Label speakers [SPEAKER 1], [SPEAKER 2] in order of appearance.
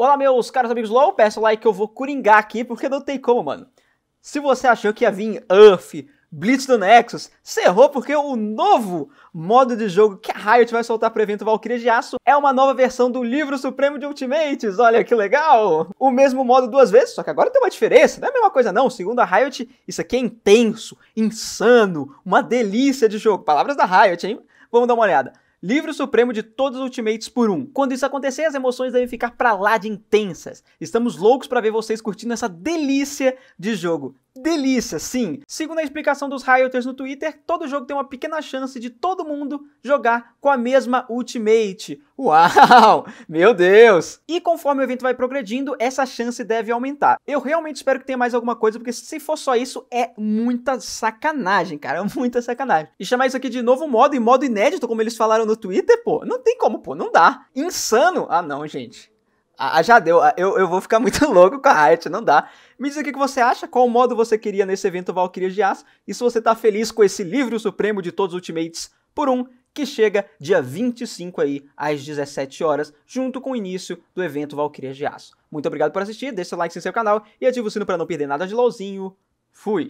[SPEAKER 1] Olá, meus caros amigos LOL, peço like que eu vou curingar aqui, porque não tem como, mano. Se você achou que ia vir UF, Blitz do Nexus, você errou porque o novo modo de jogo que a Riot vai soltar para o evento Valkyria de Aço é uma nova versão do Livro Supremo de Ultimates, olha que legal! O mesmo modo duas vezes, só que agora tem uma diferença, não é a mesma coisa não, segundo a Riot, isso aqui é intenso, insano, uma delícia de jogo, palavras da Riot, hein? Vamos dar uma olhada. Livro Supremo de todos os Ultimates por um. Quando isso acontecer, as emoções devem ficar pra lá de intensas. Estamos loucos para ver vocês curtindo essa delícia de jogo delícia, sim. Segundo a explicação dos rioters no Twitter, todo jogo tem uma pequena chance de todo mundo jogar com a mesma ultimate. Uau! Meu Deus! E conforme o evento vai progredindo, essa chance deve aumentar. Eu realmente espero que tenha mais alguma coisa, porque se for só isso, é muita sacanagem, cara. É muita sacanagem. E chamar isso aqui de novo modo e modo inédito, como eles falaram no Twitter, pô, não tem como, pô, não dá. Insano! Ah, não, gente. Ah, ah, já deu. Ah, eu, eu vou ficar muito louco com a Riot, não dá. Me diz o que você acha, qual modo você queria nesse evento Valkyria de Aço e se você tá feliz com esse livro supremo de todos os Ultimates por um que chega dia 25 aí às 17 horas, junto com o início do evento Valkyria de Aço. Muito obrigado por assistir, deixa seu like no seu canal e ativa o sino para não perder nada de LOLzinho. Fui!